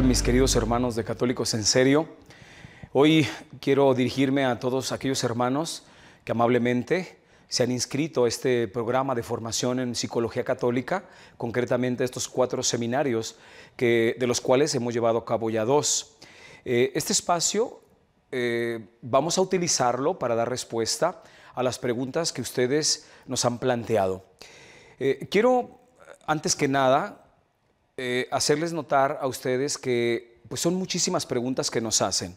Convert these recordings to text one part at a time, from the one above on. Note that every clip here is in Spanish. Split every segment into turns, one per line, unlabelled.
mis queridos hermanos de Católicos en Serio? Hoy quiero dirigirme a todos aquellos hermanos que amablemente se han inscrito a este programa de formación en psicología católica, concretamente estos cuatro seminarios que, de los cuales hemos llevado a cabo ya dos. Eh, este espacio eh, vamos a utilizarlo para dar respuesta a las preguntas que ustedes nos han planteado. Eh, quiero, antes que nada, eh, hacerles notar a ustedes que pues, son muchísimas preguntas que nos hacen.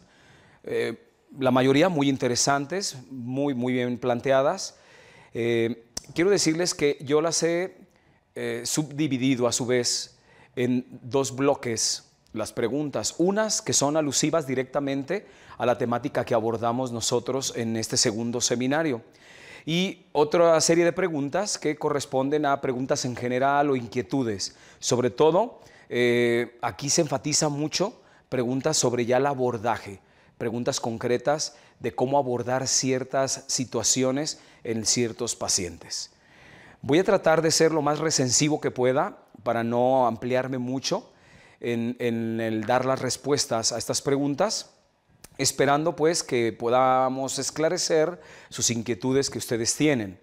Eh, la mayoría muy interesantes, muy, muy bien planteadas. Eh, quiero decirles que yo las he subdividido a su vez en dos bloques las preguntas. Unas que son alusivas directamente a la temática que abordamos nosotros en este segundo seminario. Y otra serie de preguntas que corresponden a preguntas en general o inquietudes. Sobre todo, eh, aquí se enfatiza mucho preguntas sobre ya el abordaje, preguntas concretas de cómo abordar ciertas situaciones en ciertos pacientes. Voy a tratar de ser lo más recensivo que pueda para no ampliarme mucho en, en el dar las respuestas a estas preguntas esperando pues que podamos esclarecer sus inquietudes que ustedes tienen.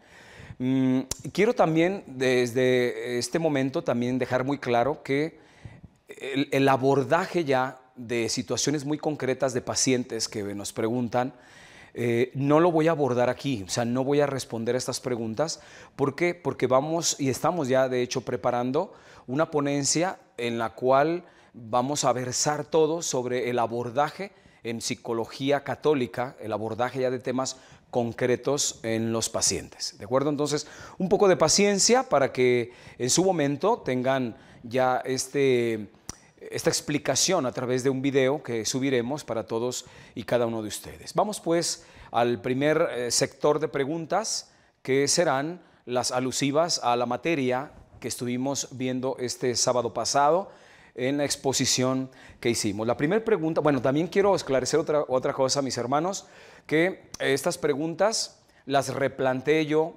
Mm, quiero también desde este momento también dejar muy claro que el, abordaje ya de situaciones muy concretas de pacientes que nos preguntan, eh, no lo voy a abordar aquí, o sea, no voy a responder a estas preguntas. ¿Por qué? Porque vamos y estamos ya, de hecho, preparando una ponencia en la cual vamos a versar todo sobre el abordaje en psicología católica, el abordaje ya de temas concretos en los pacientes. ¿De acuerdo? Entonces, un poco de paciencia para que en su momento tengan ya este, esta explicación a través de un video que subiremos para todos y cada uno de ustedes. Vamos pues al primer eh, sector de preguntas que serán las alusivas a la materia que estuvimos viendo este sábado pasado en la exposición que hicimos. La primera pregunta, bueno, también quiero esclarecer otra, otra cosa, mis hermanos, que estas preguntas las replanteé yo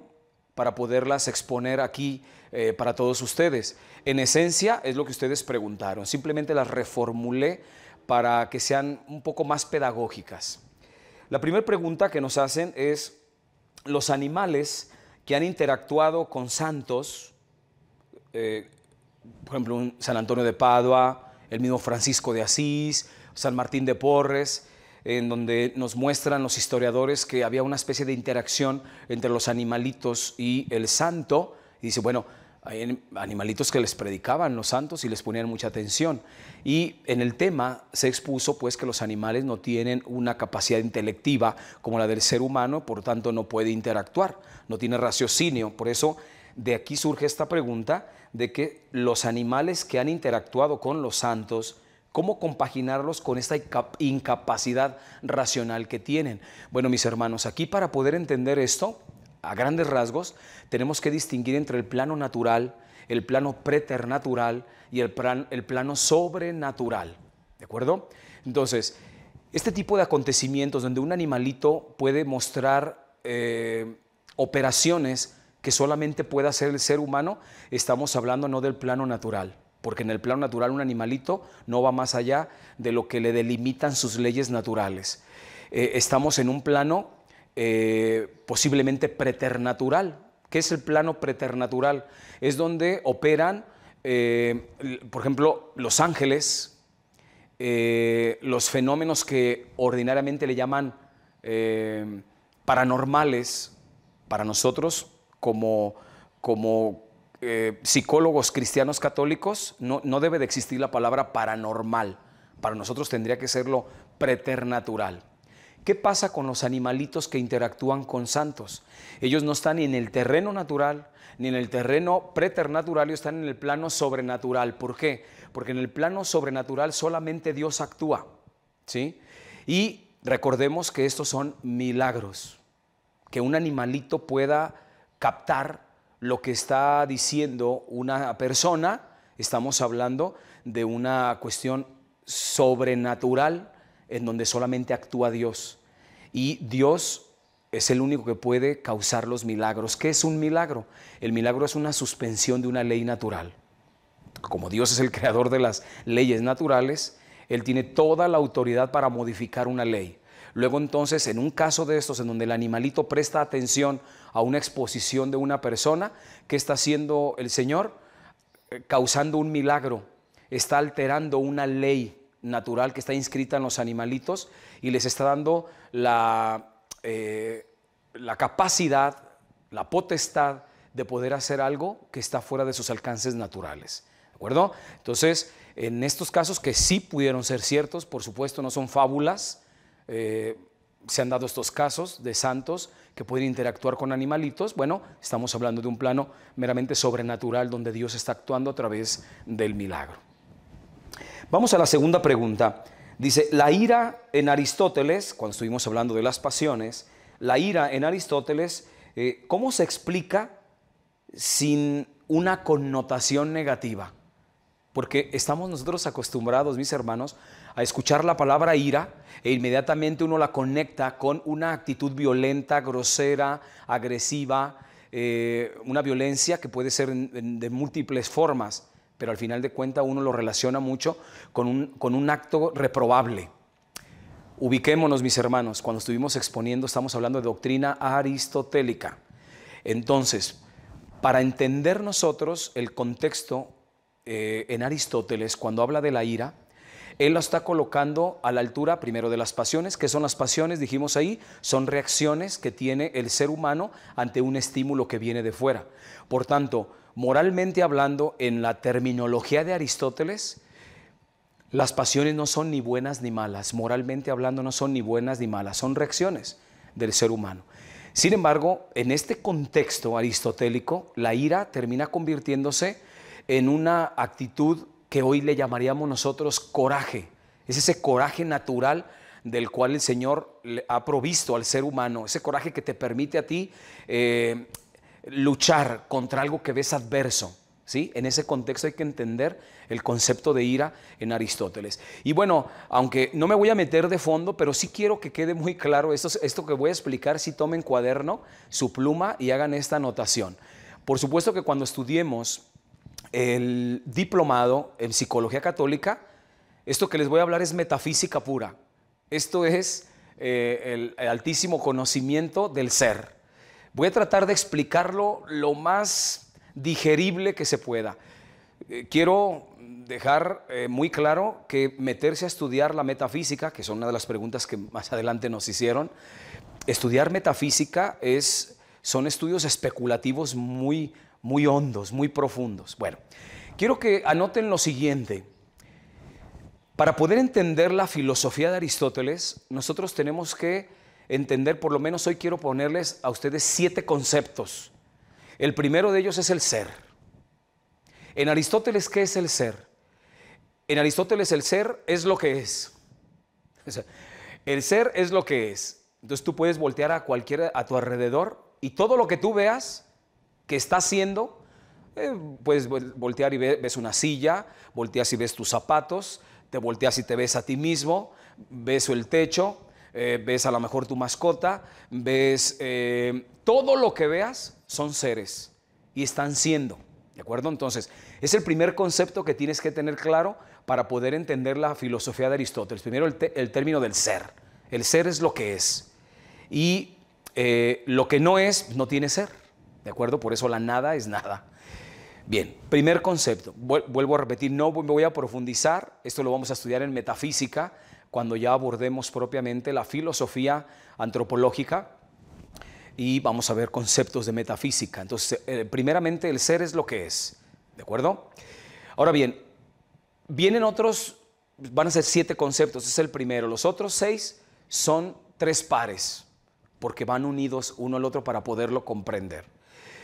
para poderlas exponer aquí eh, para todos ustedes. En esencia es lo que ustedes preguntaron, simplemente las reformulé para que sean un poco más pedagógicas. La primera pregunta que nos hacen es, los animales que han interactuado con santos, eh, por ejemplo, San Antonio de Padua, el mismo Francisco de Asís, San Martín de Porres, en donde nos muestran los historiadores que había una especie de interacción entre los animalitos y el santo. Y dice, bueno, hay animalitos que les predicaban los santos y les ponían mucha atención. Y en el tema se expuso pues que los animales no tienen una capacidad intelectiva como la del ser humano, por tanto no puede interactuar, no tiene raciocinio. Por eso de aquí surge esta pregunta de que los animales que han interactuado con los santos, ¿Cómo compaginarlos con esta incapacidad racional que tienen? Bueno, mis hermanos, aquí para poder entender esto, a grandes rasgos, tenemos que distinguir entre el plano natural, el plano preternatural y el, plan, el plano sobrenatural. ¿De acuerdo? Entonces, este tipo de acontecimientos donde un animalito puede mostrar eh, operaciones que solamente pueda hacer el ser humano, estamos hablando no del plano natural, porque en el plano natural un animalito no va más allá de lo que le delimitan sus leyes naturales. Eh, estamos en un plano eh, posiblemente preternatural. ¿Qué es el plano preternatural? Es donde operan, eh, por ejemplo, los ángeles, los fenómenos que ordinariamente le llaman paranormales, para nosotros como, como eh, psicólogos cristianos católicos, no, debe de existir la palabra paranormal. Para nosotros tendría que serlo preternatural. ¿Qué pasa con los animalitos que interactúan con santos? Ellos no están ni en el terreno natural, ni en el terreno preternatural, ellos están en el plano sobrenatural. ¿Por qué? Porque en el plano sobrenatural solamente Dios actúa. ¿sí? Y recordemos que estos son milagros. Que un animalito pueda captar lo que está diciendo una persona. Estamos hablando de una cuestión sobrenatural en donde solamente actúa Dios. Y Dios es el único que puede causar los milagros. ¿Qué es un milagro? El milagro es una suspensión de una ley natural. Como Dios es el creador de las leyes naturales, Él tiene toda la autoridad para modificar una ley. Luego entonces, en un caso de estos, en donde el animalito presta atención a una exposición de una persona. que está haciendo el Señor? Eh, causando un milagro. Está alterando una ley natural que está inscrita en los animalitos y les está dando la, eh, la capacidad, la potestad de poder hacer algo que está fuera de sus alcances naturales. ¿De acuerdo? Entonces, en estos casos que sí pudieron ser ciertos, por supuesto, no son fábulas, eh, se han dado estos casos de santos que pueden interactuar con animalitos, bueno, estamos hablando de un plano meramente sobrenatural donde Dios está actuando a través del milagro. Vamos a la segunda pregunta. Dice, la ira en Aristóteles, cuando estuvimos hablando de las pasiones, la ira en Aristóteles, eh, ¿cómo se explica sin una connotación negativa? Porque estamos nosotros acostumbrados, mis hermanos, a escuchar la palabra ira e inmediatamente uno la conecta con una actitud violenta, grosera, agresiva, eh, una violencia que puede ser de múltiples formas, pero al final de cuentas uno lo relaciona mucho con un, acto reprobable. Ubiquémonos, mis hermanos, cuando estuvimos exponiendo estamos hablando de doctrina aristotélica. Entonces, para entender nosotros el contexto eh, en Aristóteles, cuando habla de la ira, él lo está colocando a la altura primero de las pasiones. que son las pasiones? Dijimos ahí, son reacciones que tiene el ser humano ante un estímulo que viene de fuera. Por tanto, moralmente hablando, en la terminología de Aristóteles, las pasiones no son ni buenas ni malas. Moralmente hablando, no son ni buenas ni malas, son reacciones del ser humano. Sin embargo, en este contexto aristotélico, la ira termina convirtiéndose en una actitud que hoy le llamaríamos nosotros coraje. Es ese coraje natural del cual el Señor ha provisto al ser humano, ese coraje que te permite a ti eh, luchar contra algo que ves adverso. ¿Sí? En ese contexto hay que entender el concepto de ira en Aristóteles. Y bueno, aunque no me voy a meter de fondo, pero sí quiero que quede muy claro esto, esto que voy a explicar, si tomen cuaderno, su pluma y hagan esta anotación. Por supuesto que cuando estudiemos el diplomado en psicología católica. Esto que les voy a hablar es metafísica pura. Esto es eh, el, altísimo conocimiento del ser. Voy a tratar de explicarlo lo más digerible que se pueda. Eh, quiero dejar eh, muy claro que meterse a estudiar la metafísica, que son una de las preguntas que más adelante nos hicieron, estudiar metafísica es son estudios especulativos muy, muy hondos, muy profundos. Bueno, quiero que anoten lo siguiente. Para poder entender la filosofía de Aristóteles, nosotros tenemos que entender, por lo menos hoy quiero ponerles a ustedes siete conceptos. El primero de ellos es el ser. En Aristóteles, ¿qué es el ser? En Aristóteles el ser es lo que es. el ser es lo que es. Entonces tú puedes voltear a cualquiera a tu alrededor y todo lo que tú veas que está haciendo, eh, puedes pues, voltear y ves, una silla, volteas y ves tus zapatos, te volteas y te ves a ti mismo, ves el techo, eh, ves a lo mejor tu mascota, ves eh, todo lo que veas son seres y están siendo. ¿De acuerdo? Entonces, es el primer concepto que tienes que tener claro para poder entender la filosofía de Aristóteles. Primero, el, el término del ser. El ser es lo que es. Y eh, lo que no es, no tiene ser. ¿De acuerdo? Por eso la nada es nada. Bien, primer concepto. Vuelvo a repetir, no me voy a profundizar. Esto lo vamos a estudiar en metafísica cuando ya abordemos propiamente la filosofía antropológica y vamos a ver conceptos de metafísica. Entonces, eh, primeramente, el ser es lo que es. ¿De acuerdo? Ahora bien, vienen otros, van a ser siete conceptos. es el primero. Los otros seis son tres pares porque van unidos uno al otro para poderlo comprender.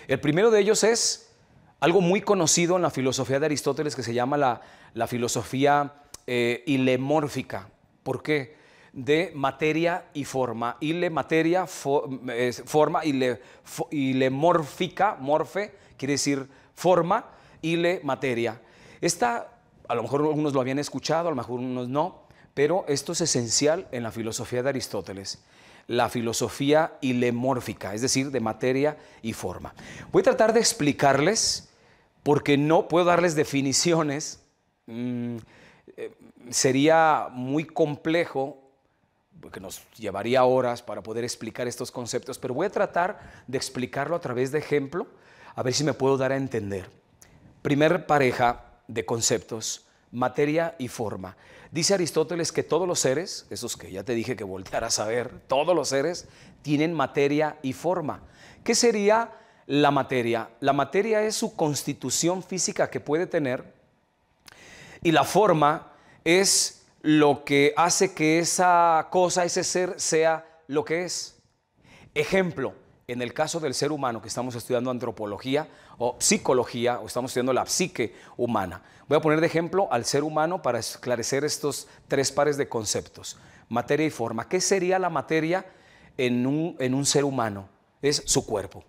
El primero de ellos es algo muy conocido en la filosofía de Aristóteles que se llama la, filosofía eh, ilemórfica. ¿Por qué? De materia y forma. Ile, materia, forma, ilemórfica, morfe, quiere decir forma, ile, materia. Esta, a lo mejor algunos lo habían escuchado, a lo mejor unos no, pero esto es esencial en la filosofía de Aristóteles la filosofía ilemórfica, es decir, de materia y forma. Voy a tratar de explicarles, porque no puedo darles definiciones, mm, eh, sería muy complejo, porque nos llevaría horas para poder explicar estos conceptos, pero voy a tratar de explicarlo a través de ejemplo, a ver si me puedo dar a entender. Primer pareja de conceptos, materia y forma. Dice Aristóteles que todos los seres, esos que ya te dije que voltearás a saber todos los seres tienen materia y forma. ¿Qué sería la materia? La materia es su constitución física que puede tener y la forma es lo que hace que esa cosa, ese ser sea lo que es. Ejemplo, en el caso del ser humano, que estamos estudiando antropología o psicología, o estamos estudiando la psique humana. Voy a poner de ejemplo al ser humano para esclarecer estos tres pares de conceptos, materia y forma. ¿Qué sería la materia en un, en un ser humano? Es su cuerpo.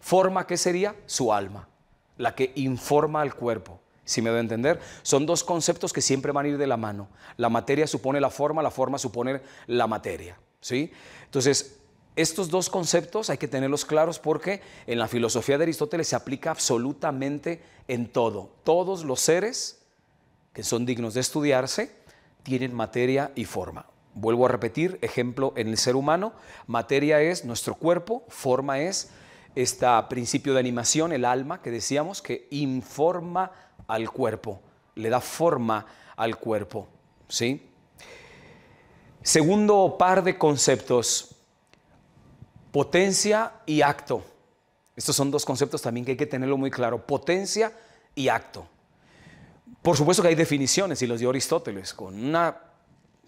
Forma, ¿qué sería? Su alma, la que informa al cuerpo. Si me doy a entender, son dos conceptos que siempre van a ir de la mano. La materia supone la forma, la forma supone la materia. ¿sí? Entonces, estos dos conceptos hay que tenerlos claros porque en la filosofía de Aristóteles se aplica absolutamente en todo. Todos los seres que son dignos de estudiarse tienen materia y forma. Vuelvo a repetir, ejemplo en el ser humano, materia es nuestro cuerpo, forma es este principio de animación, el alma que decíamos que informa al cuerpo, le da forma al cuerpo, ¿sí? Segundo par de conceptos Potencia y acto. Estos son dos conceptos también que hay que tenerlo muy claro. Potencia y acto. Por supuesto que hay definiciones y los dio Aristóteles con una,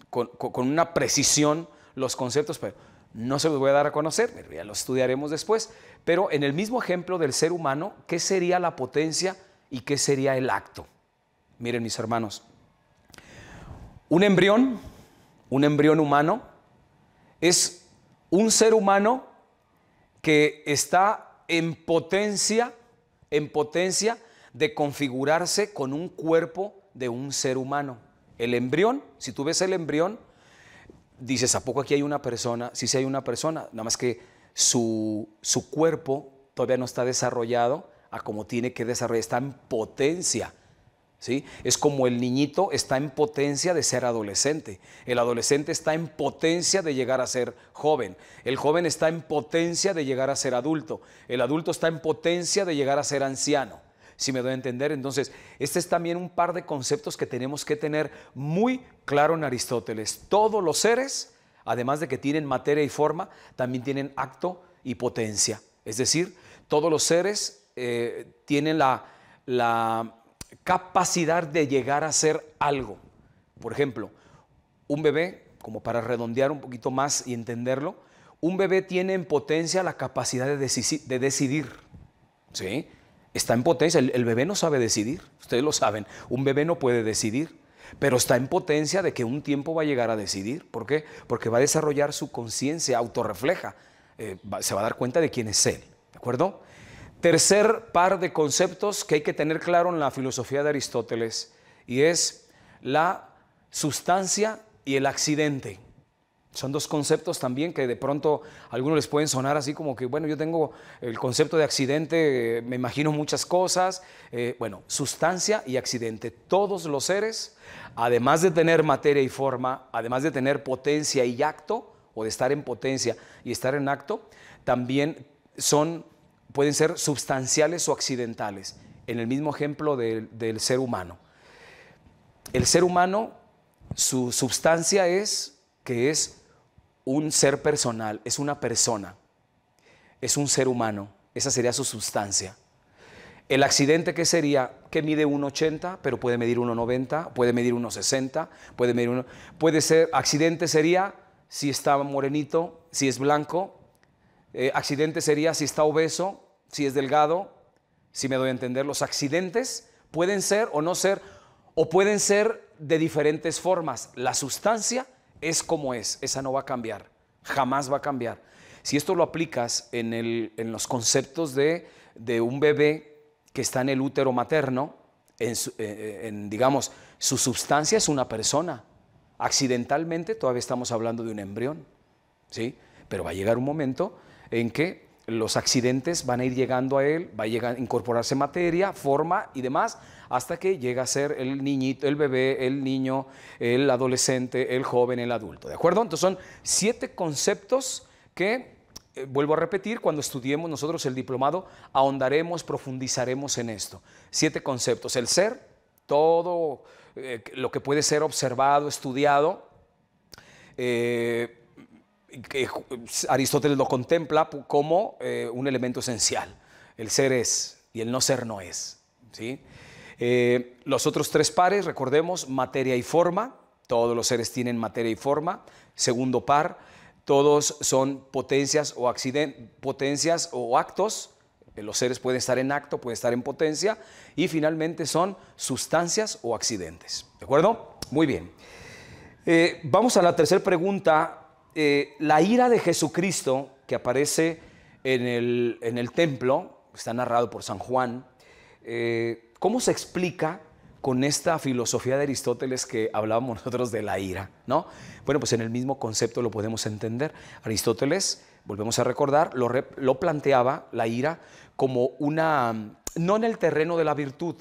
con, una precisión los conceptos, pero no se los voy a dar a conocer, ya los estudiaremos después. Pero en el mismo ejemplo del ser humano, ¿qué sería la potencia y qué sería el acto? Miren mis hermanos, un embrión, un embrión humano, es un ser humano que está en potencia, en potencia de configurarse con un cuerpo de un ser humano. El embrión, si tú ves el embrión, dices, ¿a poco aquí hay una persona? Sí, sí hay una persona, nada más que su, su cuerpo todavía no está desarrollado a como tiene que desarrollarse, está en potencia es como el niñito está en potencia de ser adolescente, el adolescente está en potencia de llegar a ser joven, el joven está en potencia de llegar a ser adulto, el adulto está en potencia de llegar a ser anciano. Si me doy a entender, entonces, este es también un par de conceptos que tenemos que tener muy claro en Aristóteles. Todos los seres, además de que tienen materia y forma, también tienen acto y potencia. Es decir, todos los seres eh, tienen la capacidad de llegar a ser algo. Por ejemplo, un bebé, como para redondear un poquito más y entenderlo, un bebé tiene en potencia la capacidad de, de decidir. ¿sí? Está en potencia. El, bebé no sabe decidir. Ustedes lo saben. Un bebé no puede decidir pero está en potencia de que un tiempo va a llegar a decidir. ¿Por qué? Porque va a desarrollar su conciencia, autorrefleja, eh, se va a dar cuenta de quién es él. ¿De acuerdo? Tercer par de conceptos que hay que tener claro en la filosofía de Aristóteles y es la sustancia y el accidente. Son dos conceptos también que de pronto a algunos les pueden sonar así como que, bueno, yo tengo el concepto de accidente, eh, me imagino muchas cosas. Eh, bueno, sustancia y accidente. Todos los seres, además de tener materia y forma, además de tener potencia y acto, o de estar en potencia y estar en acto, también son pueden ser sustanciales o accidentales, en el mismo ejemplo del, ser humano. El ser humano, su sustancia es que es un ser personal, es una persona, es un ser humano, esa sería su sustancia. El accidente que sería que mide 1,80, pero puede medir 1,90, puede medir 1,60, puede medir uno, puede ser accidente sería si está morenito, si es blanco, eh, accidente sería si está obeso, si es delgado, si me doy a entender. Los accidentes pueden ser o no ser, o pueden ser de diferentes formas. La sustancia es como es, esa no va a cambiar, jamás va a cambiar. Si esto lo aplicas en, los conceptos de, un bebé que está en el útero materno, eh, eh, digamos, su sustancia es una persona. Accidentalmente todavía estamos hablando de un embrión, ¿sí? Pero va a llegar un momento en que los accidentes van a ir llegando a él, va a llegar, incorporarse materia, forma y demás, hasta que llega a ser el niñito, el bebé, el niño, el adolescente, el joven, el adulto. ¿De acuerdo? Entonces son siete conceptos que, eh, vuelvo a repetir, cuando estudiemos nosotros el diplomado, ahondaremos, profundizaremos en esto. Siete conceptos. El ser, todo eh, lo que puede ser observado, estudiado. Eh, Aristóteles lo contempla como eh, un elemento esencial. El ser es y el no ser no es. ¿sí? Eh, los otros tres pares, recordemos, materia y forma. Todos los seres tienen materia y forma. Segundo par, todos son potencias o, potencias o actos. Eh, los seres pueden estar en acto, pueden estar en potencia. Y finalmente son sustancias o accidentes. ¿De acuerdo? Muy bien. vamos a la tercera pregunta eh, la ira de Jesucristo que aparece en el, templo, está narrado por San Juan, eh, ¿cómo se explica con esta filosofía de Aristóteles que hablábamos nosotros de la ira, ¿no? Bueno, pues en el mismo concepto lo podemos entender. Aristóteles, volvemos a recordar, lo, planteaba la ira como una, no en el terreno de la virtud,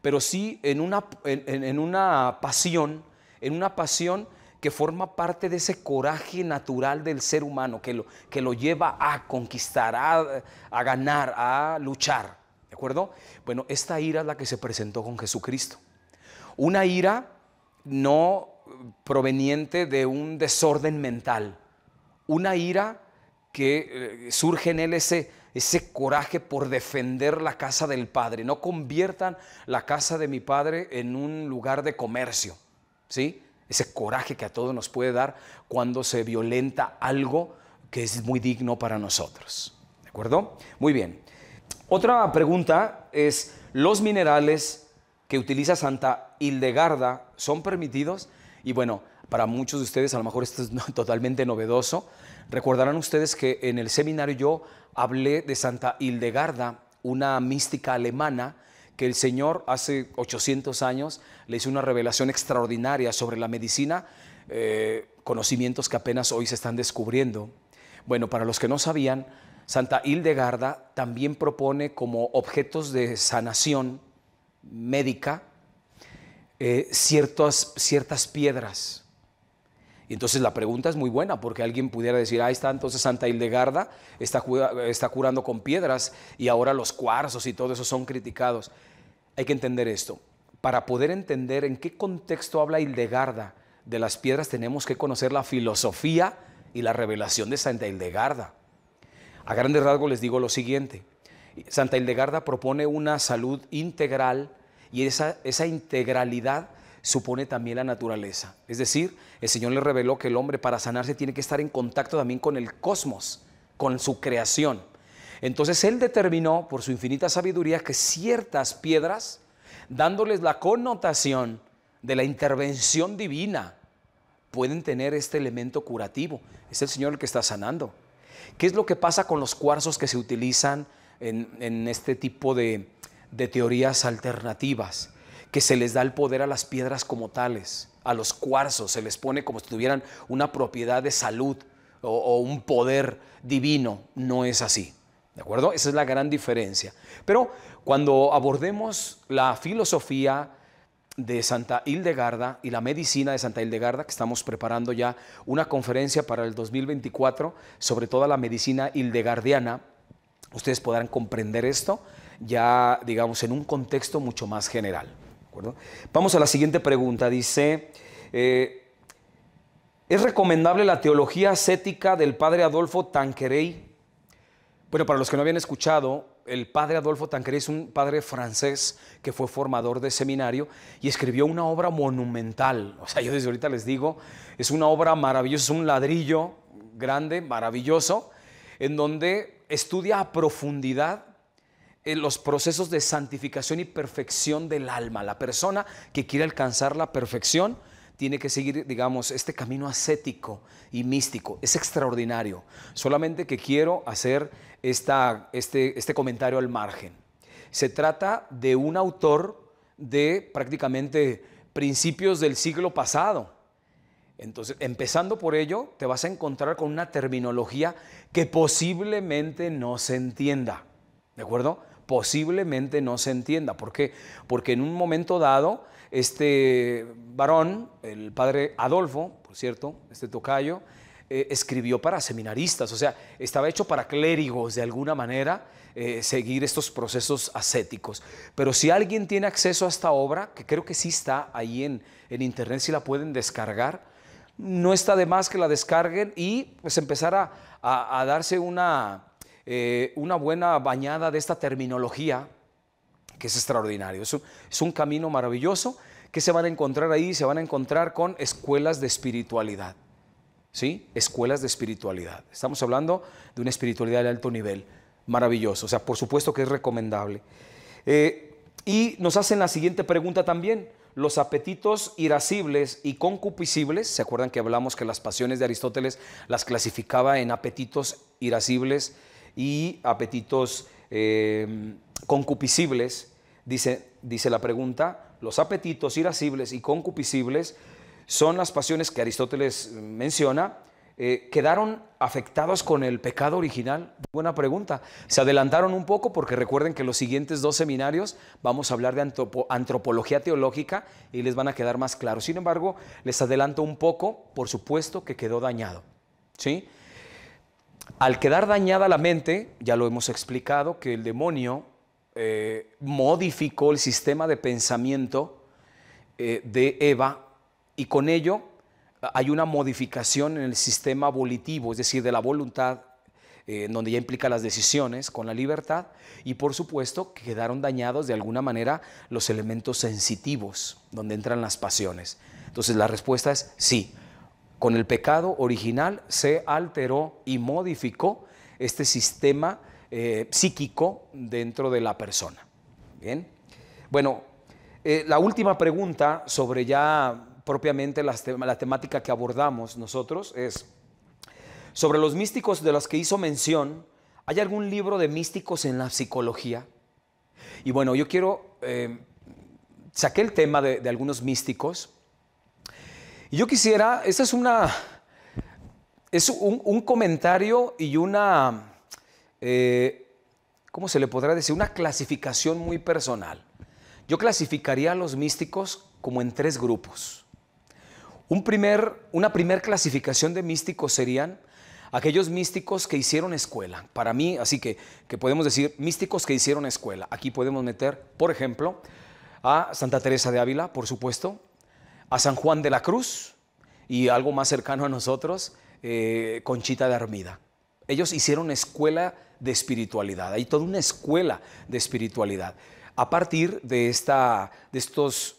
pero sí en una pasión, en una pasión que forma parte de ese coraje natural del ser humano, que lo, que lo lleva a conquistar, a, ganar, a luchar. ¿De acuerdo? Bueno, esta ira es la que se presentó con Jesucristo. Una ira no proveniente de un desorden mental, una ira que eh, surge en él ese, ese coraje por defender la casa del Padre. No conviertan la casa de mi Padre en un lugar de comercio, ¿sí? ese coraje que a todos nos puede dar cuando se violenta algo que es muy digno para nosotros. ¿De acuerdo? Muy bien. Otra pregunta es, ¿los minerales que utiliza Santa Hildegarda son permitidos? Y bueno, para muchos de ustedes a lo mejor esto es totalmente novedoso. Recordarán ustedes que en el seminario yo hablé de Santa Hildegarda, una mística alemana, el Señor hace 800 años le hizo una revelación extraordinaria sobre la medicina, eh, conocimientos que apenas hoy se están descubriendo. Bueno, para los que no sabían, Santa Hildegarda también propone como objetos de sanación médica eh, ciertas, ciertas piedras. Y entonces la pregunta es muy buena, porque alguien pudiera decir, ahí está entonces Santa Hildegarda, está, está curando con piedras y ahora los cuarzos y todo eso son criticados. Hay que entender esto. Para poder entender en qué contexto habla Hildegarda de las piedras, tenemos que conocer la filosofía y la revelación de Santa Hildegarda. A grandes rasgos les digo lo siguiente. Santa Hildegarda propone una salud integral y esa, esa integralidad supone también la naturaleza. Es decir, el Señor le reveló que el hombre para sanarse tiene que estar en contacto también con el cosmos, con su creación. Entonces él determinó por su infinita sabiduría que ciertas piedras, dándoles la connotación de la intervención divina, pueden tener este elemento curativo. Es el Señor el que está sanando. ¿Qué es lo que pasa con los cuarzos que se utilizan en, este tipo de, teorías alternativas? Que se les da el poder a las piedras como tales, a los cuarzos, se les pone como si tuvieran una propiedad de salud o un poder divino. No es así. ¿De acuerdo? Esa es la gran diferencia. Pero cuando abordemos la filosofía de Santa Hildegarda y la medicina de Santa Hildegarda, que estamos preparando ya una conferencia para el 2024 sobre toda la medicina hildegardiana, ustedes podrán comprender esto ya, digamos, en un contexto mucho más general. ¿De acuerdo? Vamos a la siguiente pregunta. Dice, eh, ¿es recomendable la teología ascética del padre Adolfo Tanquerey bueno, para los que no habían escuchado, el padre Adolfo Tancredi es un padre francés que fue formador de seminario y escribió una obra monumental. O sea, yo desde ahorita les digo, es una obra maravillosa, es un ladrillo grande, maravilloso, en donde estudia a profundidad eh, los procesos de santificación y perfección del alma. La persona que quiere alcanzar la perfección tiene que seguir, digamos, este camino ascético y místico. Es extraordinario. Solamente que quiero hacer esta, este, este comentario al margen. Se trata de un autor de prácticamente principios del siglo pasado. Entonces, empezando por ello, te vas a encontrar con una terminología que posiblemente no se entienda. ¿De acuerdo? Posiblemente no se entienda. ¿Por qué? Porque en un momento dado este varón, el padre Adolfo, por cierto, este tocayo, eh, escribió para seminaristas, o sea, estaba hecho para clérigos de alguna manera eh, seguir estos procesos ascéticos. Pero si alguien tiene acceso a esta obra, que creo que sí está ahí en, internet, si la pueden descargar, no está de más que la descarguen y pues empezar a, darse eh, una buena bañada de esta terminología que es extraordinario. Es un, camino maravilloso que se van a encontrar ahí, se van a encontrar con escuelas de espiritualidad. ¿Sí? Escuelas de espiritualidad. Estamos hablando de una espiritualidad de alto nivel. Maravilloso. O sea, por supuesto que es recomendable. Eh, y nos hacen la siguiente pregunta también. Los apetitos irascibles y concupiscibles, ¿se acuerdan que hablamos que las pasiones de Aristóteles las clasificaba en apetitos irascibles y apetitos eh, concupiscibles? Dice, la pregunta, los apetitos irascibles y concupiscibles son las pasiones que Aristóteles menciona, eh, ¿quedaron afectados con el pecado original? Buena pregunta. Se adelantaron un poco porque recuerden que los siguientes dos seminarios vamos a hablar de antropología teológica y les van a quedar más claros. Sin embargo, les adelanto un poco, por supuesto que quedó dañado. ¿sí? Al quedar dañada la mente, ya lo hemos explicado, que el demonio eh, modificó el sistema de pensamiento eh, de Eva y con ello eh, hay una modificación en el sistema volitivo, es decir, de la voluntad, donde ya implica las decisiones con la libertad, y por supuesto quedaron dañados de alguna manera los elementos sensitivos, donde entran las pasiones. Entonces la respuesta es sí, con el pecado original se alteró y modificó este sistema eh, psíquico dentro de la persona. Bien. Bueno, eh, la última pregunta sobre ya propiamente la temática que abordamos nosotros es, sobre los místicos de los que hizo mención, ¿hay algún libro de místicos en la psicología? Y bueno, yo quiero, eh, saqué el tema de, algunos místicos. Y yo quisiera, esa es una, es un comentario y una eh, ¿cómo se le podrá decir? Una clasificación muy personal. Yo clasificaría a los místicos como en tres grupos. Un primer, una primer clasificación de místicos serían aquellos místicos que hicieron escuela. Para mí, así que, que podemos decir místicos que hicieron escuela. Aquí podemos meter, por ejemplo, a Santa Teresa de Ávila, por supuesto, a San Juan de la Cruz y algo más cercano a nosotros, eh, Conchita de Armida. Ellos hicieron escuela de espiritualidad, hay toda una escuela de espiritualidad. A partir de, esta, de estos,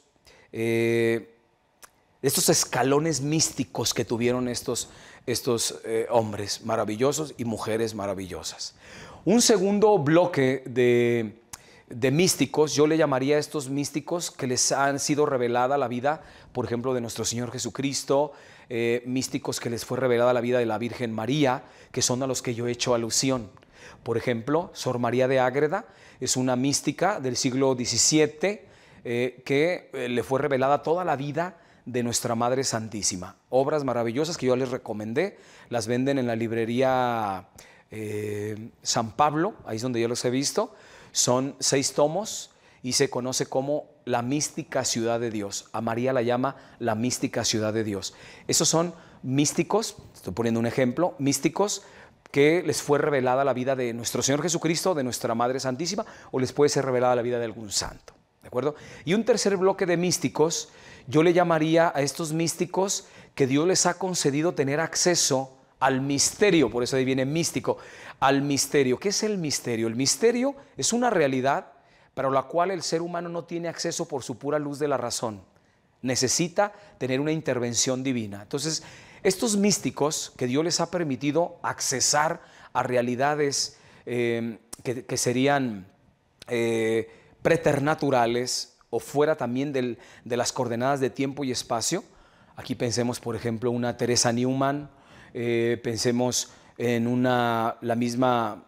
eh, estos escalones místicos que tuvieron estos, estos eh, hombres maravillosos y mujeres maravillosas. Un segundo bloque de, místicos, yo le llamaría a estos místicos que les han sido revelada la vida, por ejemplo, de nuestro Señor Jesucristo, eh, místicos que les fue revelada la vida de la Virgen María, que son a los que yo he hecho alusión, por ejemplo, Sor María de Ágreda es una mística del siglo XVII eh, que eh, le fue revelada toda la vida de nuestra Madre Santísima. Obras maravillosas que yo les recomendé, las venden en la librería eh, San Pablo, ahí es donde yo los he visto. Son seis tomos y se conoce como la mística ciudad de Dios. A María la llama la mística ciudad de Dios. Esos son místicos, estoy poniendo un ejemplo, místicos que les fue revelada la vida de nuestro Señor Jesucristo, de nuestra Madre Santísima, o les puede ser revelada la vida de algún santo. ¿De acuerdo? Y un tercer bloque de místicos, yo le llamaría a estos místicos que Dios les ha concedido tener acceso al misterio, por eso ahí viene místico, al misterio. ¿Qué es el misterio? El misterio es una realidad para la cual el ser humano no tiene acceso por su pura luz de la razón necesita tener una intervención divina. Entonces, estos místicos que Dios les ha permitido accesar a realidades eh, que, serían eh, preternaturales o fuera también de las coordenadas de tiempo y espacio. Aquí pensemos, por ejemplo, una Teresa Newman, eh, pensemos en una, la misma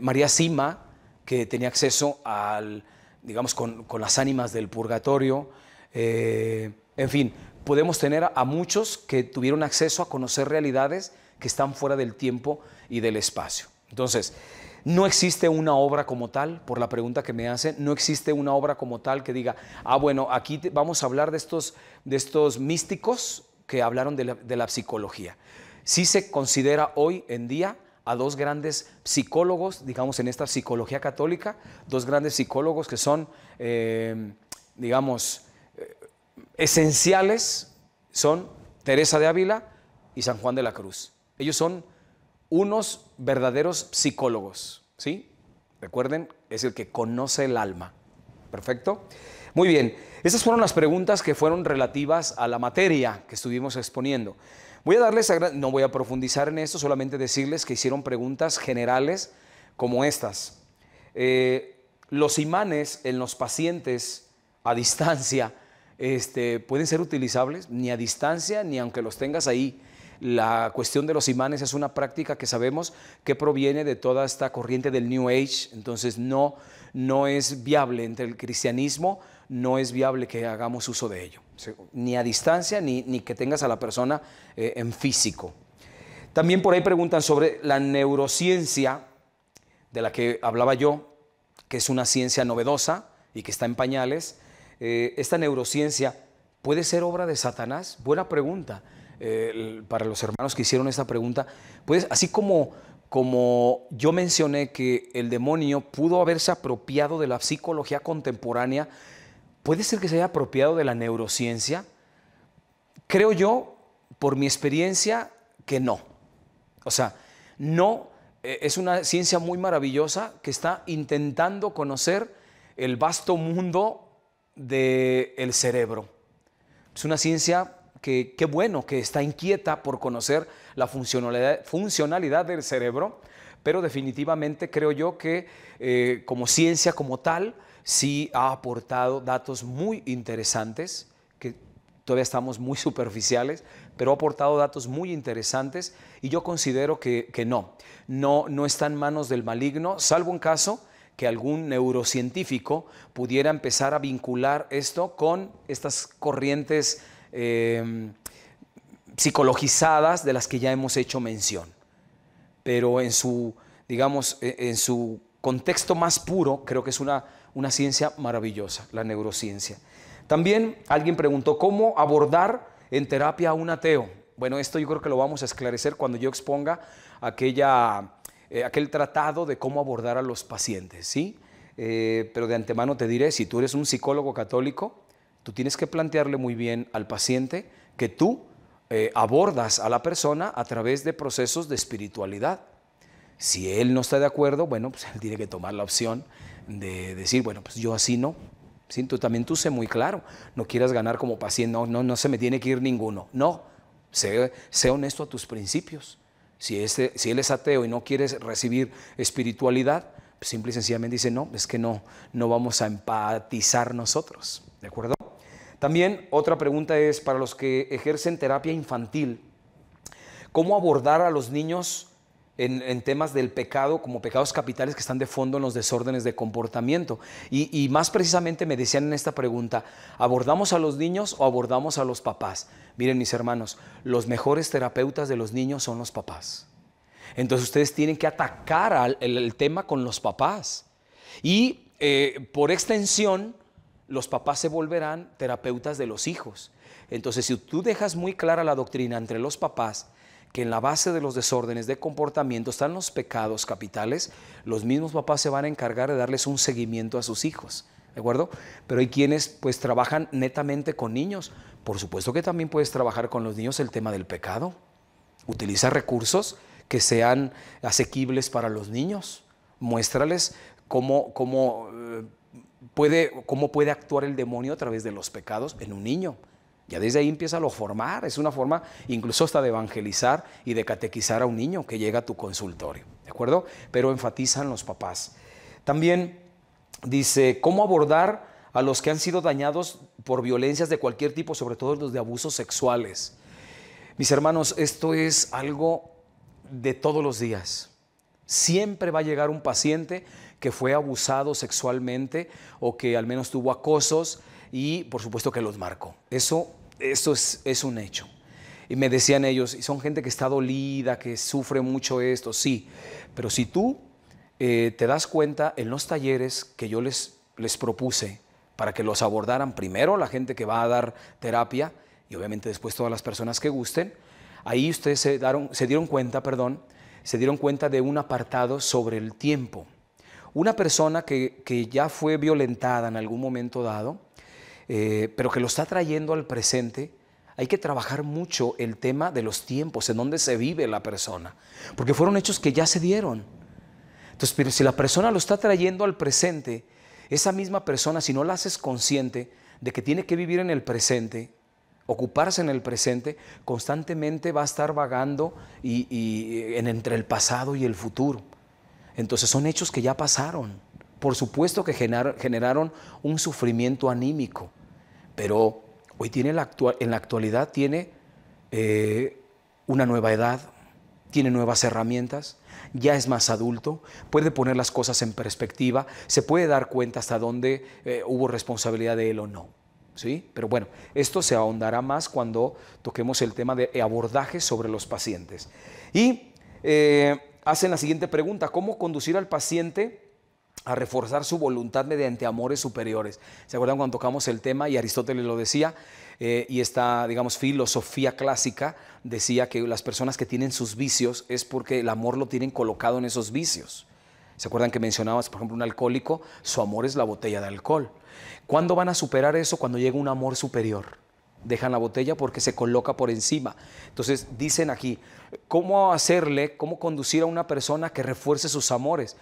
María Sima, que tenía acceso al, digamos, con, con las ánimas del purgatorio. en fin, podemos tener a muchos que tuvieron acceso a conocer realidades que están fuera del tiempo y del espacio. Entonces, no existe una obra como tal, por la pregunta que me hacen, no existe una obra como tal que diga, ah, bueno, aquí vamos a hablar de estos, de estos místicos que hablaron de la, psicología. Sí se considera hoy en día a dos grandes psicólogos, digamos, en esta psicología católica, dos grandes psicólogos que son, eh, digamos, esenciales son Teresa de Ávila y San Juan de la Cruz. Ellos son unos verdaderos psicólogos, ¿sí? Recuerden, es el que conoce el alma. Perfecto. Muy bien, esas fueron las preguntas que fueron relativas a la materia que estuvimos exponiendo. Voy a darles, no voy a profundizar en esto, solamente decirles que hicieron preguntas generales como estas. Eh, los imanes en los pacientes a distancia este, pueden ser utilizables ni a distancia ni aunque los tengas ahí. La cuestión de los imanes es una práctica que sabemos que proviene de toda esta corriente del New Age, entonces no, no es viable entre el cristianismo, no es viable que hagamos uso de ello, ni a distancia ni, ni que tengas a la persona eh, en físico. También por ahí preguntan sobre la neurociencia de la que hablaba yo, que es una ciencia novedosa y que está en pañales eh, esta neurociencia puede ser obra de Satanás? Buena pregunta eh, para los hermanos que hicieron esta pregunta. Pues así como, como yo mencioné que el demonio pudo haberse apropiado de la psicología contemporánea, ¿puede ser que se haya apropiado de la neurociencia? Creo yo, por mi experiencia, que no. O sea, no eh, es una ciencia muy maravillosa que está intentando conocer el vasto mundo del cerebro. Es una ciencia que, qué bueno, que está inquieta por conocer la funcionalidad, funcionalidad del cerebro, pero definitivamente creo yo que eh, como ciencia como tal, sí ha aportado datos muy interesantes, que todavía estamos muy superficiales, pero ha aportado datos muy interesantes y yo considero que, que no, no, no está en manos del maligno, salvo un caso que algún neurocientífico pudiera empezar a vincular esto con estas corrientes em, psicologizadas de las que ya hemos hecho mención. Pero en su, digamos, e, en su contexto más puro, creo que es una, una ciencia maravillosa, la neurociencia. También alguien preguntó, ¿cómo abordar en terapia a un ateo? Bueno, esto yo creo que lo vamos a esclarecer cuando yo exponga aquella eh, aquel tratado de cómo abordar a los pacientes, ¿sí? Eh, pero de antemano te diré, si tú eres un psicólogo católico, tú tienes que plantearle muy bien al paciente que tú eh, abordas a la persona a través de procesos de espiritualidad. Si él no está de acuerdo, bueno, pues él tiene que tomar la opción de decir, bueno, pues yo así no. ¿Sí? también tú sé muy claro, no quieras ganar como paciente, no, no, no se me tiene que ir ninguno. No, sé, sé honesto a tus principios. Si, este, si él es ateo y no quiere recibir espiritualidad, pues simple y sencillamente dice, no, es que no, no vamos a empatizar nosotros. ¿De acuerdo? También otra pregunta es para los que ejercen terapia infantil, ¿cómo abordar a los niños en, temas del pecado, como pecados capitales que están de fondo en los desórdenes de comportamiento. Y, más precisamente me decían en esta pregunta, ¿abordamos a los niños o abordamos a los papás? Miren mis hermanos, los mejores terapeutas de los niños son los papás. Entonces ustedes tienen que atacar el, tema con los papás. Y eh, por extensión, los papás se volverán terapeutas de los hijos. Entonces, si tú dejas muy clara la doctrina entre los papás que en la base de los desórdenes de comportamiento están los pecados capitales, los mismos papás se van a encargar de darles un seguimiento a sus hijos. ¿De acuerdo? Pero hay quienes pues trabajan netamente con niños. Por supuesto que también puedes trabajar con los niños el tema del pecado. Utiliza recursos que sean asequibles para los niños. Muéstrales cómo, eh, puede, cómo puede actuar el demonio a través de los pecados en un niño. Ya desde ahí empieza a lo formar, es una forma incluso hasta de evangelizar y de catequizar a un niño que llega a tu consultorio, ¿de acuerdo? Pero enfatizan los papás. También dice, ¿cómo abordar a los que han sido dañados por violencias de cualquier tipo, sobre todo los de abusos sexuales? Mis hermanos, esto es algo de todos los días. Siempre va a llegar un paciente que fue abusado sexualmente o que al menos tuvo acosos y por supuesto que los marcó. Eso esto es, un hecho. Y me decían ellos, y son gente que está dolida, que sufre mucho esto, sí, pero si tú eh, te das cuenta en los talleres que yo les, propuse para que los abordaran primero la gente que va a dar terapia y obviamente después todas las personas que gusten, ahí ustedes se, se dieron cuenta, perdón, se dieron cuenta de un apartado sobre el tiempo. Una persona que ya fue violentada en algún momento dado, eh, pero que lo está trayendo al presente, hay que trabajar mucho el tema de los tiempos, en donde se vive la persona, porque fueron hechos que ya se dieron. Entonces, si la persona lo está trayendo al presente, esa misma persona, si no la haces consciente de que tiene que vivir en el presente, ocuparse en el presente, constantemente va a estar vagando y en, entre el pasado y el futuro. Entonces son hechos que ya pasaron. Por supuesto que generaron un sufrimiento anímico, pero hoy tiene en la actualidad tiene eh, una nueva edad, tiene nuevas herramientas, ya es más adulto, puede poner las cosas en perspectiva, se puede dar cuenta hasta dónde eh, hubo responsabilidad de él o no. ¿Sí? Pero bueno, esto se ahondará más cuando toquemos el tema de abordaje sobre los pacientes. Y eh, hacen la siguiente pregunta, ¿cómo conducir al paciente a reforzar su voluntad mediante amores superiores. ¿Se acuerdan cuando tocamos el tema y Aristóteles lo decía? Eh, y esta, digamos, filosofía clásica decía que las personas que tienen sus vicios es porque el amor lo tienen colocado en esos vicios. ¿Se acuerdan que mencionabas, por ejemplo, un alcohólico? Su amor es la botella de alcohol. ¿Cuándo van a superar eso? Cuando llega un amor superior. Dejan la botella porque se coloca por encima. Entonces dicen aquí, ¿cómo hacerle, cómo conducir a una persona que refuerce sus amores?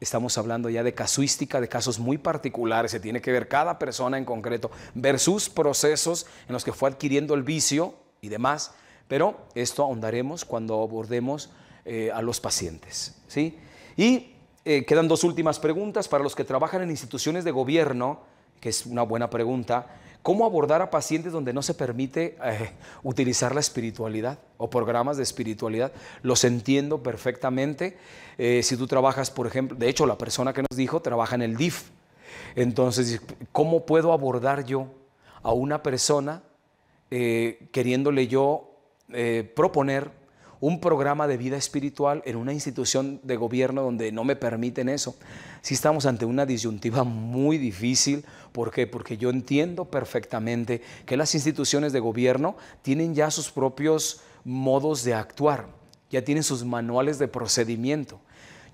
Estamos hablando ya de casuística, de casos muy particulares, se tiene que ver cada persona en concreto versus procesos en los que fue adquiriendo el vicio y demás, pero esto ahondaremos cuando abordemos eh, a los pacientes. ¿sí? Y eh, quedan dos últimas preguntas para los que trabajan en instituciones de gobierno, que es una buena pregunta. ¿Cómo abordar a pacientes donde no se permite eh, utilizar la espiritualidad o programas de espiritualidad? Los entiendo perfectamente. Eh, si tú trabajas, por ejemplo, de hecho la persona que nos dijo trabaja en el DIF. Entonces, ¿cómo puedo abordar yo a una persona eh, queriéndole yo proponer un programa de vida espiritual en una institución de gobierno donde no me permiten eso. Si estamos ante una disyuntiva muy difícil. ¿Por qué? Porque yo entiendo perfectamente que las instituciones de gobierno tienen ya sus propios modos de actuar, ya tienen sus manuales de procedimiento.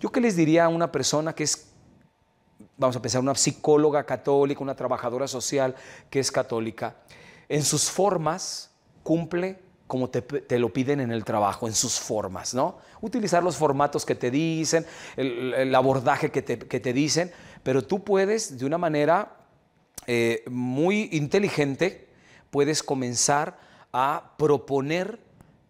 ¿Yo qué les diría a una persona que es vamos a pensar, una psicóloga católica, una trabajadora social que es católica, en sus formas cumple como te, lo piden en el trabajo, en sus formas, ¿no? Utilizar los formatos que te dicen, el, abordaje que te, dicen, pero tú puedes, de una manera eh, muy inteligente, puedes comenzar a proponer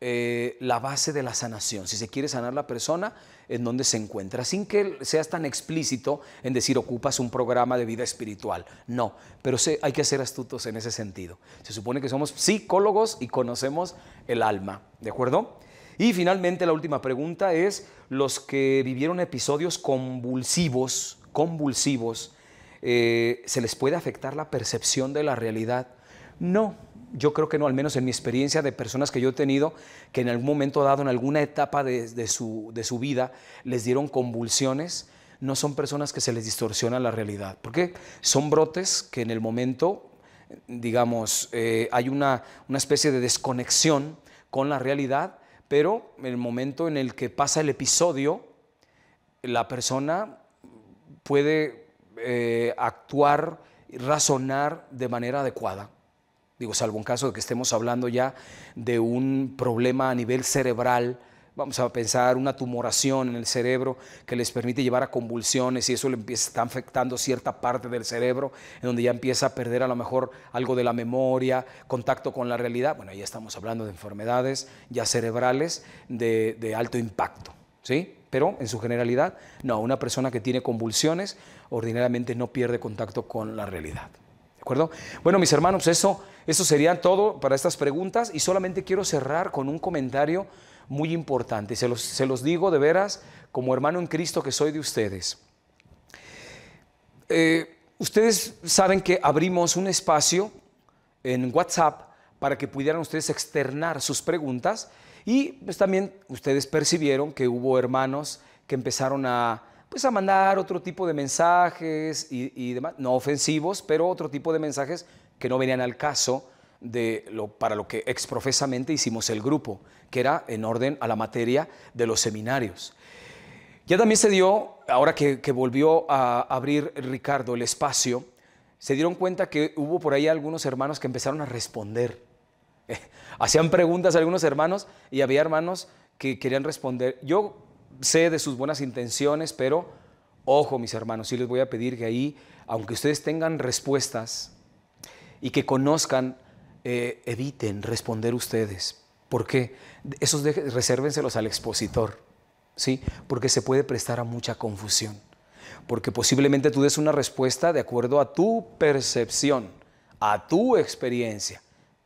eh, la base de la sanación, si se quiere sanar la persona, en donde se encuentra, sin que seas tan explícito en decir ocupas un programa de vida espiritual. No, pero hay que ser astutos en ese sentido. Se supone que somos psicólogos y conocemos el alma, ¿de acuerdo? Y finalmente la última pregunta es, los que vivieron episodios convulsivos, convulsivos, eh, ¿se les puede afectar la percepción de la realidad? No, yo creo que no, al menos en mi experiencia de personas que yo he tenido, que en algún momento dado, en alguna etapa de, su, vida, les dieron convulsiones, no son personas que se les distorsiona la realidad, porque son brotes que en el momento, digamos, eh, hay una, especie de desconexión con la realidad, pero en el momento en el que pasa el episodio, la persona puede eh, actuar actuar, razonar de manera adecuada. Digo, salvo un caso de que estemos hablando ya de un problema a nivel cerebral, vamos a pensar una tumoración en el cerebro que les permite llevar a convulsiones y eso le empieza, está afectando cierta parte del cerebro, en donde ya empieza a perder a lo mejor algo de la memoria, contacto con la realidad. Bueno, ya estamos hablando de enfermedades ya cerebrales de, de alto impacto, ¿sí? Pero en su generalidad, no, una persona que tiene convulsiones ordinariamente no pierde contacto con la realidad. ¿De acuerdo? Bueno, mis hermanos, eso eso sería todo para estas preguntas y solamente quiero cerrar con un comentario muy importante. Se los, se los digo de veras como hermano en Cristo que soy de ustedes. Eh, ustedes saben que abrimos un espacio en WhatsApp para que pudieran ustedes externar sus preguntas y pues, también ustedes percibieron que hubo hermanos que empezaron a, pues, a mandar otro tipo de mensajes y demás, no ofensivos, pero otro tipo de mensajes que no venían al caso de lo, para lo que exprofesamente hicimos el grupo, que era en orden a la materia de los seminarios. Ya también se dio, ahora que, volvió a abrir Ricardo el espacio, se dieron cuenta que hubo por ahí algunos hermanos que empezaron a responder. Hacían preguntas algunos hermanos y había hermanos que querían responder. Yo sé de sus buenas intenciones, pero ojo mis hermanos, sí les voy a pedir que ahí, aunque ustedes tengan respuestas, y que conozcan, eh, eviten responder ustedes. porque qué? Esos resérvenselos al expositor, ¿sí? Porque se puede prestar a mucha confusión. Porque posiblemente tú des una respuesta de acuerdo a tu percepción, a tu experiencia,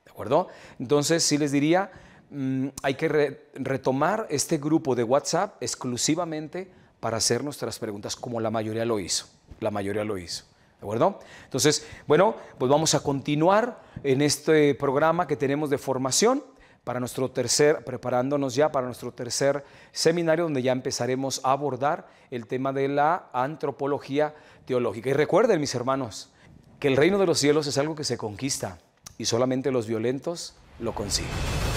¿de acuerdo? Entonces, sí les diría, mm, hay que retomar este grupo de WhatsApp exclusivamente para hacer nuestras preguntas, como la mayoría lo hizo. La mayoría lo hizo. ¿De acuerdo? Entonces, bueno, pues vamos a continuar en este programa que tenemos de formación para nuestro tercer, preparándonos ya para nuestro tercer seminario donde ya empezaremos a abordar el tema de la antropología teológica. Y recuerden, mis hermanos, que el reino de los cielos es algo que se conquista y solamente los violentos lo consiguen.